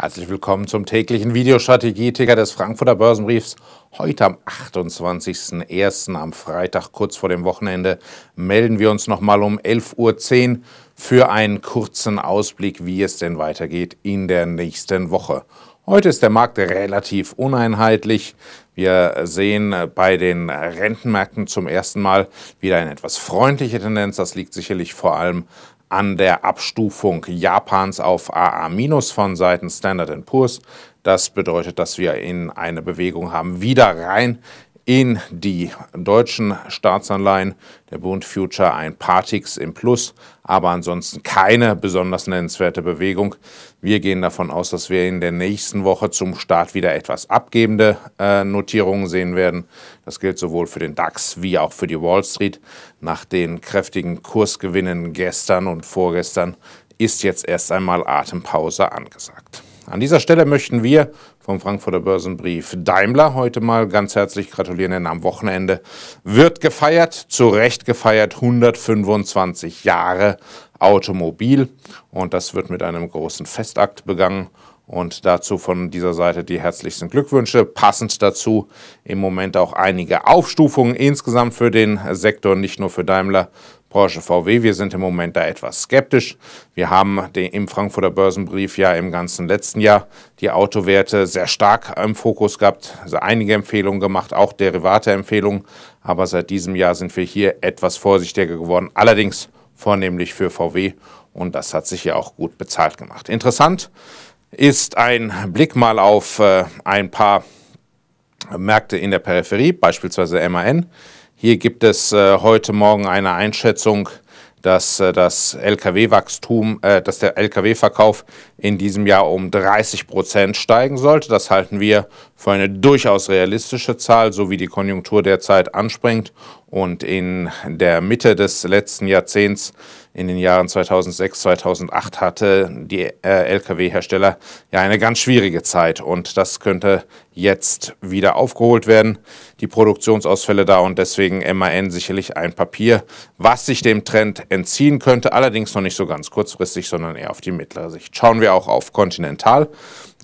Herzlich willkommen zum täglichen Videostrategieticker des Frankfurter Börsenbriefs. Heute am 28.01. am Freitag kurz vor dem Wochenende melden wir uns nochmal um 11.10 Uhr für einen kurzen Ausblick, wie es denn weitergeht in der nächsten Woche. Heute ist der Markt relativ uneinheitlich. Wir sehen bei den Rentenmärkten zum ersten Mal wieder eine etwas freundliche Tendenz. Das liegt sicherlich vor allem an der Abstufung Japans auf AA- von Seiten Standard Poor's. Das bedeutet, dass wir in eine Bewegung haben, wieder rein in die deutschen Staatsanleihen. Der Bund Future ein paar Ticks im Plus, aber ansonsten keine besonders nennenswerte Bewegung. Wir gehen davon aus, dass wir in der nächsten Woche zum Start wieder etwas abgebende äh, Notierungen sehen werden. Das gilt sowohl für den DAX wie auch für die Wall Street. Nach den kräftigen Kursgewinnen gestern und vorgestern ist jetzt erst einmal Atempause angesagt. An dieser Stelle möchten wir vom Frankfurter Börsenbrief Daimler heute mal ganz herzlich gratulieren, denn am Wochenende wird gefeiert, zu Recht gefeiert, 125 Jahre Automobil und das wird mit einem großen Festakt begangen und dazu von dieser Seite die herzlichsten Glückwünsche. Passend dazu im Moment auch einige Aufstufungen insgesamt für den Sektor, nicht nur für Daimler, Porsche, VW. Wir sind im Moment da etwas skeptisch. Wir haben den, im Frankfurter Börsenbrief ja im ganzen letzten Jahr die Autowerte sehr stark im Fokus gehabt, also einige Empfehlungen gemacht, auch Derivate-Empfehlungen. Aber seit diesem Jahr sind wir hier etwas vorsichtiger geworden, allerdings vornehmlich für VW. Und das hat sich ja auch gut bezahlt gemacht. Interessant ist ein Blick mal auf äh, ein paar Märkte in der Peripherie, beispielsweise MAN. Hier gibt es äh, heute Morgen eine Einschätzung, dass, äh, das LKW-Wachstum, dass der LKW-Verkauf in diesem Jahr um 30 Prozent steigen sollte. Das halten wir für eine durchaus realistische Zahl, so wie die Konjunktur derzeit anspringt und in der Mitte des letzten Jahrzehnts in den Jahren 2006, 2008 hatte die äh, Lkw-Hersteller ja eine ganz schwierige Zeit und das könnte jetzt wieder aufgeholt werden. Die Produktionsausfälle da und deswegen MAN sicherlich ein Papier, was sich dem Trend entziehen könnte, allerdings noch nicht so ganz kurzfristig, sondern eher auf die mittlere Sicht. Schauen wir auch auf Continental.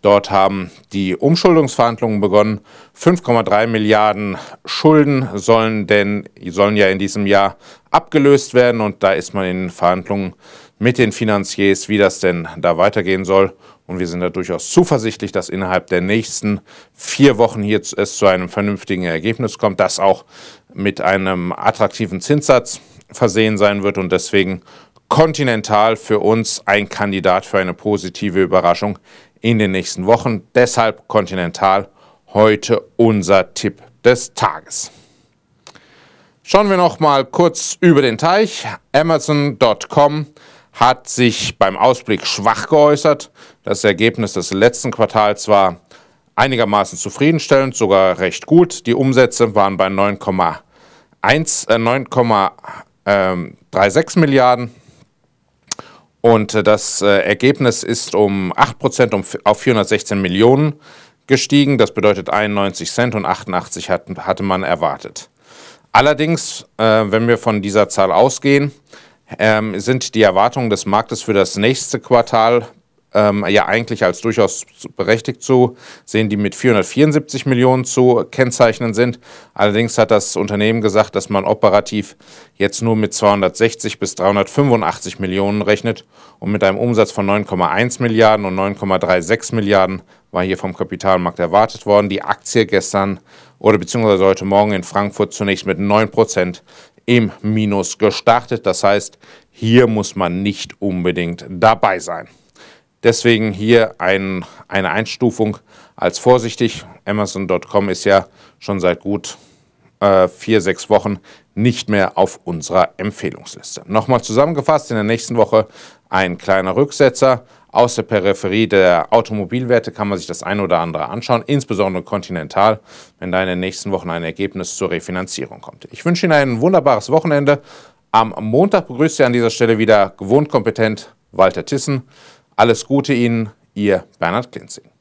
Dort haben die Umschuldungsverhandlungen begonnen. 5,3 Milliarden Schulden sollen denn sollen ja in diesem Jahr abgelöst werden und da ist man in Verhandlungen mit den Finanziers, wie das denn da weitergehen soll. Und wir sind da durchaus zuversichtlich, dass innerhalb der nächsten vier Wochen hier es zu einem vernünftigen Ergebnis kommt, das auch mit einem attraktiven Zinssatz versehen sein wird und deswegen Continental für uns ein Kandidat für eine positive Überraschung in den nächsten Wochen. Deshalb Continental heute unser Tipp des Tages. Schauen wir noch mal kurz über den Teich. Amazon.com hat sich beim Ausblick schwach geäußert. Das Ergebnis des letzten Quartals war einigermaßen zufriedenstellend, sogar recht gut. Die Umsätze waren bei 9,1 äh, 9,36 ähm, Milliarden und äh, das äh, Ergebnis ist um 8% um, auf 416 Millionen gestiegen. Das bedeutet 91 Cent und 88 hatte man erwartet. Allerdings, äh, wenn wir von dieser Zahl ausgehen, ähm, sind die Erwartungen des Marktes für das nächste Quartal ähm, ja eigentlich als durchaus berechtigt zu sehen, die mit 474 Millionen zu kennzeichnen sind. Allerdings hat das Unternehmen gesagt, dass man operativ jetzt nur mit 260 bis 385 Millionen rechnet und mit einem Umsatz von 9,1 Milliarden und 9,36 Milliarden war hier vom Kapitalmarkt erwartet worden. Die Aktie gestern oder beziehungsweise heute Morgen in Frankfurt zunächst mit 9% Prozent im Minus gestartet. Das heißt, hier muss man nicht unbedingt dabei sein. Deswegen hier ein, eine Einstufung als vorsichtig. Amazon.com ist ja schon seit gut äh, vier, sechs Wochen nicht mehr auf unserer Empfehlungsliste. Nochmal zusammengefasst, in der nächsten Woche ein kleiner Rücksetzer. Aus der Peripherie der Automobilwerte kann man sich das ein oder andere anschauen, insbesondere Continental, wenn da in den nächsten Wochen ein Ergebnis zur Refinanzierung kommt. Ich wünsche Ihnen ein wunderbares Wochenende. Am Montag begrüße ich an dieser Stelle wieder gewohnt kompetent Walter Tissen. Alles Gute Ihnen, Ihr Bernhard Klinzing.